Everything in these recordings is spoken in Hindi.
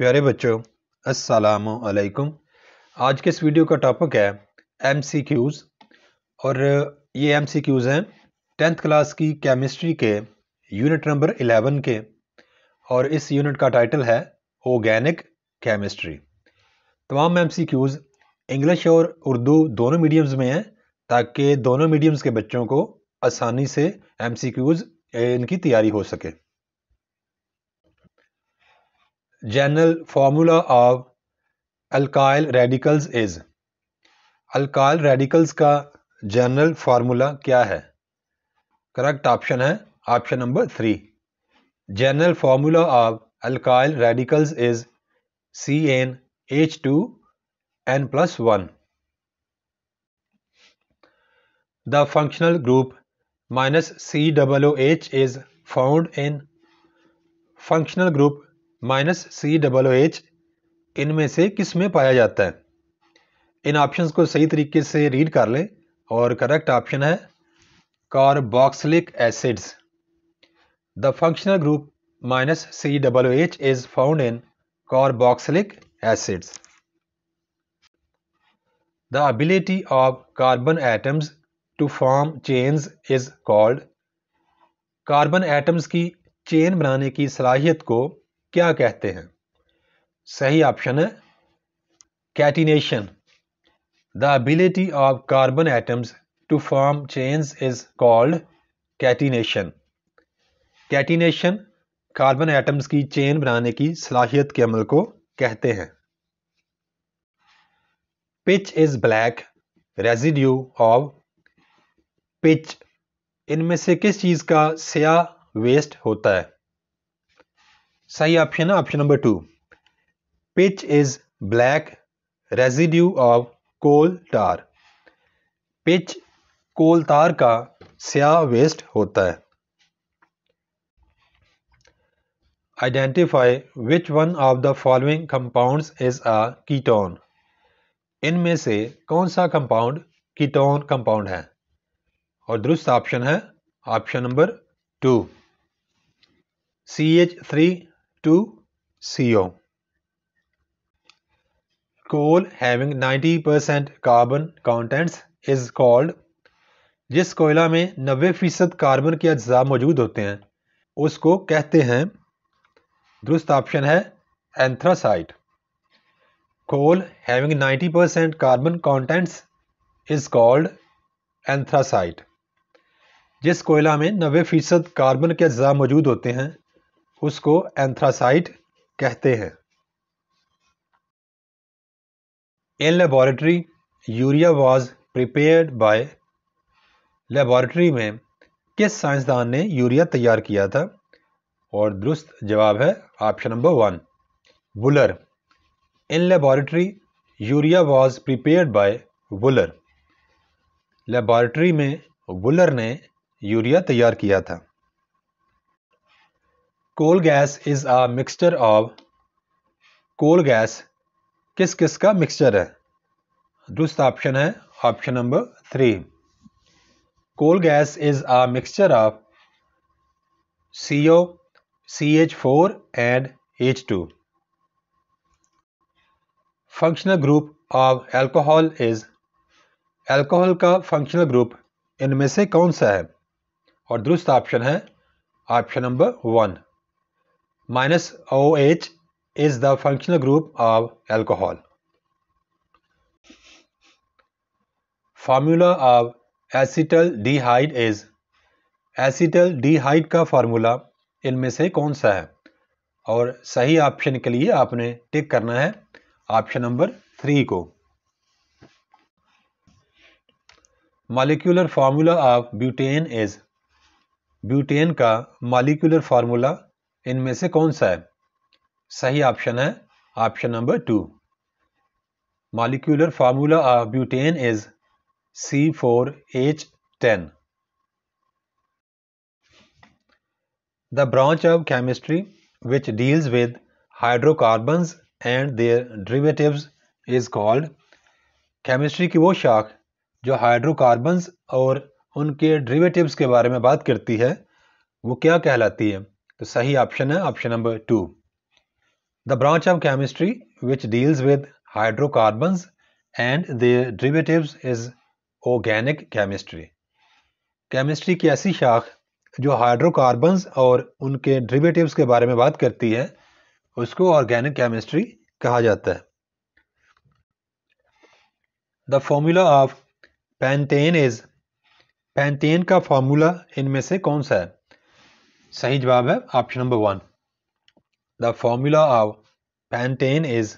प्यारे बच्चों अस्सलाम आज के इस वीडियो का टॉपिक है एम सी क्यूज़ और ये एम सी क्यूज़ हैं टेंथ क्लास की केमिस्ट्री के यूनिट नंबर एलेवन के और इस यूनिट का टाइटल है ऑर्गेनिक केमिस्ट्री तमाम एम सी क्यूज़ इंग्लिश और उर्दू दोनों मीडियम्स में हैं ताकि दोनों मीडियम्स के बच्चों को आसानी से एम सी क्यूज़ इनकी तैयारी हो सके general formula of alkyl radicals is alkyl radicals का general formula क्या है correct option है option number three general formula of alkyl radicals is CnH2n plus 1 the functional group minus COOH is found in functional group minus C double H इनमें से किस में पाया जाता है इन ऑप्शंस को सही तरीके से रीड कर लें और करेक्ट ऑप्शन है carboxylic acids the functional group minus C double H is found in carboxylic acids the ability of carbon atoms to form chains is called carbon atoms की चेन बनाने की सलाहियत को क्या कहते हैं सही ऑप्शन है catenation the ability of carbon atoms to form chains is called catenation catenation carbon atoms की चेन बनाने की सलाहियत के अमल को कहते हैं pitch is black residue of pitch इनमें से किस चीज़ का स्या वेस्ट होता है सही ऑप्शन है option number two pitch is black residue of coal tar pitch coal tar का स्याह वेस्ट होता है identify which one of the following compounds is a ketone इनमें से कौन सा कंपाउंड कीटोन कंपाउंड है और दुरुस्त ऑप्शन है option number two C H three to CO. Coal having 90% carbon contents is called जिस कोयला में नब्बे फीसद कार्बन के अज्जा मौजूद होते हैं उसको कहते हैं दुरुस्त ऑप्शन है anthracite coal having 90% percent carbon contents is called anthracite जिस कोयला में नब्बे फीसद कार्बन के अज्जा मौजूद होते हैं उसको एंथ्रासाइट कहते हैं in laboratory, urea was prepared by laboratory में किस साइंसदान ने यूरिया तैयार किया था और दुरुस्त जवाब है option number one Wohler in laboratory urea was prepared by Wohler laboratory में वुलर ने यूरिया तैयार किया था coal gas is a mixture of coal gas किस किस का मिक्सचर है दूसरा ऑप्शन है option number three coal gas is a mixture of C O C H four and H two functional group of alcohol is alcohol का फंक्शनल ग्रुप इनमें से कौन सा है और दुरुस्त ऑप्शन है option number one minus OH is the functional group of alcohol. Formula of acetaldehyde is acetaldehyde का formula इनमें से कौन सा है और सही option के लिए आपने tick करना है option number थ्री को molecular formula of butane is butane का मालिक्यूलर फार्मूला इनमें से कौन सा है सही ऑप्शन है option number two molecular formula of butane is C four H ten the branch of chemistry which deals with hydrocarbon and their derivative is called chemistry की वो शाख जो हाइड्रोकार्बन्स और उनके ड्रिवेटिव के बारे में बात करती है वो क्या कहलाती है तो सही ऑप्शन है option number two the branch of chemistry which deals with hydrocarbon and they derivative is organic chemistry chemistry की ऐसी शाख जो हाइड्रोकार्बन और उनके ड्रिवेटिव के बारे में बात करती है उसको ऑर्गेनिक केमिस्ट्री कहा जाता है the formula of pentane is pentane का फॉर्मूला इनमें से कौन सा है सही जवाब है option number one the formula of pentane is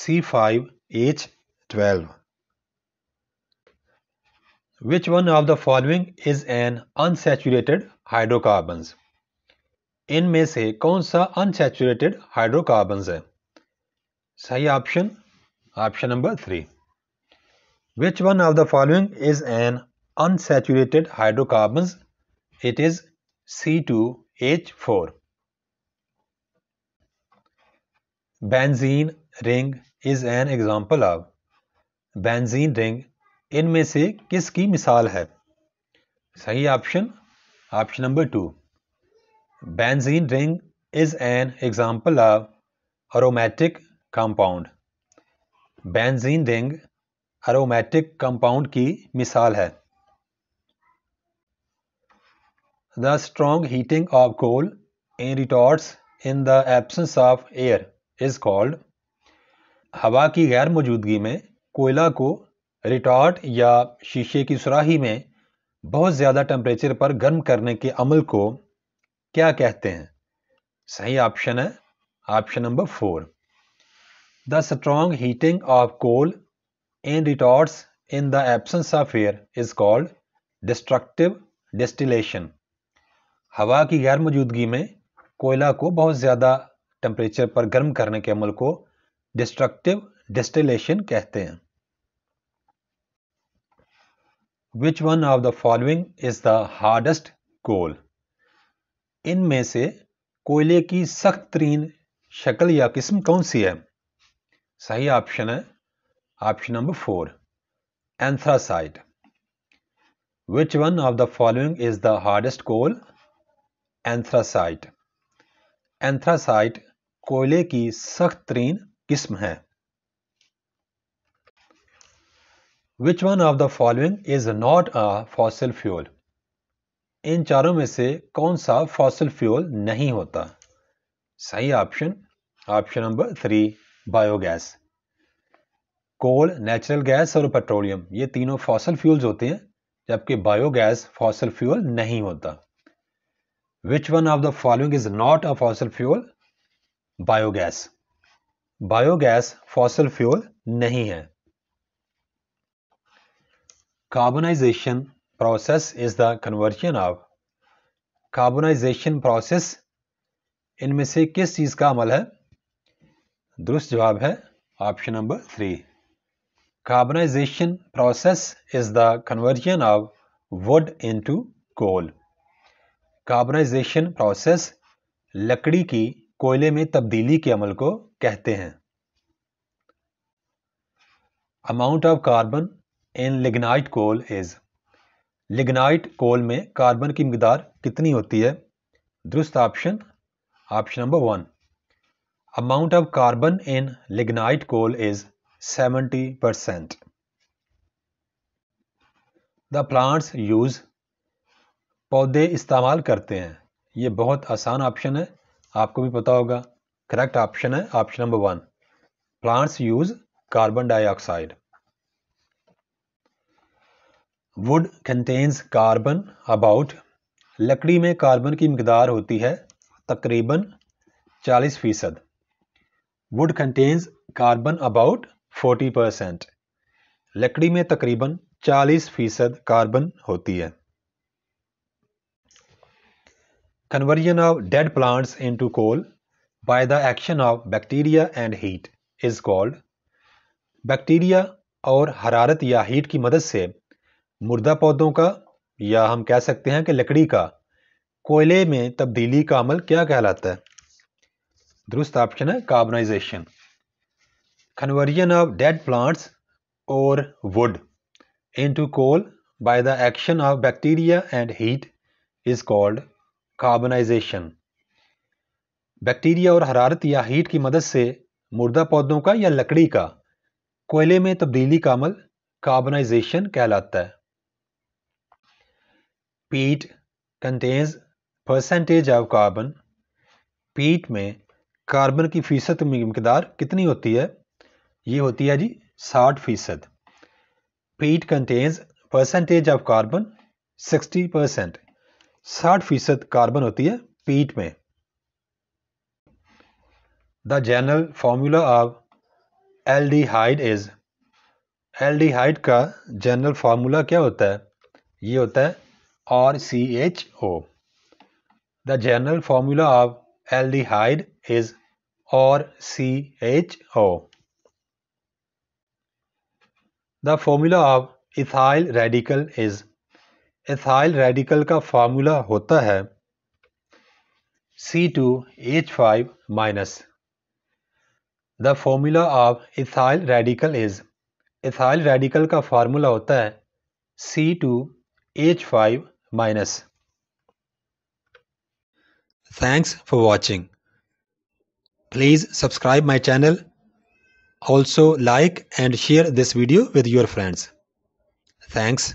C five H twelve which one of the following is an unsaturated hydrocarbon इनमें से कौन सा अनसेचुरेटेड हाइड्रोकार्बन है सही option option number three which one of the following is an unsaturated hydrocarbons it is C2H4. Benzene ring is an example of benzene ring इनमें से किसकी मिसाल है सही option option number two benzene ring is an example of aromatic compound benzene ring aromatic compound की मिसाल है the strong heating of coal in retorts in the absence of air is called हवा की गैर मौजूदगी में कोयला को रिटॉर्ट या शीशे की सुराही में बहुत ज़्यादा टेम्परेचर पर गर्म करने के अमल को क्या कहते हैं सही ऑप्शन है option number four the strong heating of coal in retorts in the absence of air is called destructive distillation हवा की गैर मौजूदगी में कोयला को बहुत ज़्यादा टेम्परेचर पर गर्म करने के अमल को डिस्ट्रक्टिव डिस्टिलेशन कहते हैं which one of the following is the hardest coal इनमें से कोयले की सख्त तरीन शक्ल या किस्म कौन सी है सही ऑप्शन है option number four anthracite which one of the following is the hardest coal anthracite anthracite कोयले की सख्त तरीन किस्म है which one of the following is not a fossil fuel इन चारों में से कौन सा फॉसिल फ्यूल नहीं होता सही option option number three biogas coal natural gas और पेट्रोलियम ये तीनों फॉसिल फ्यूल्स होते हैं जबकि बायोगैस फॉसिल फ्यूल नहीं होता Which one of the following is not a fossil fuel? Biogas. Biogas fossil fuel nahi hai Carbonization process is the conversion of. Carbonization process in इनमें se kis cheez ka amal hai durust jawab hai option number 3 carbonization process is the conversion of wood into coal carbonization process लकड़ी की कोयले में तब्दीली के अमल को कहते हैं amount of carbon in lignite coal is lignite coal में कार्बन की मकदार कितनी होती है दुरुस्त option option number one amount of carbon in lignite coal is 70 percent the plants use पौधे इस्तेमाल करते हैं ये बहुत आसान ऑप्शन है आपको भी पता होगा करेक्ट ऑप्शन है option number one plants use carbon dioxide wood contains carbon about लकड़ी में कार्बन की मकदार होती है तकरीबन 40 फीसद wood contains carbon about 40 percent लकड़ी में तकरीबन 40 फीसद कार्बन होती है Conversion of dead plants into coal by the action of bacteria and heat is called bacteria और हरारत या हीट की मदद से मुर्दा पौधों का या हम कह सकते हैं कि लकड़ी का कोयले में तब्दीली का अमल क्या कहलाता है दुरुस्त ऑप्शन है carbonization conversion of dead plants और wood into coal by the action of bacteria and heat is called carbonization bacteria और हरारत या हीट की मदद से मुर्दा पौधों का या लकड़ी का कोयले में तब्दीली का अमल कार्बनाइजेशन कहलाता है पीट कंटेन्स परसेंटेज ऑफ कार्बन पीट में कार्बन की फीसद मकदार कितनी होती है ये होती है जी साठ फीसद peat contains percentage of carbon sixty percent साठ फीसद कार्बन होती है पीट में the general formula of aldehyde is aldehyde का जनरल फार्मूला क्या होता है ये होता है R C H O the general formula of aldehyde is R C H O the formula of ethyl radical is ethyl radical का फार्मूला होता है C two H five minus the formula of ethyl radical is ethyl radical का फार्मूला होता है C two H five minus thanks for watching please subscribe my channel also like and share this video with your friends thanks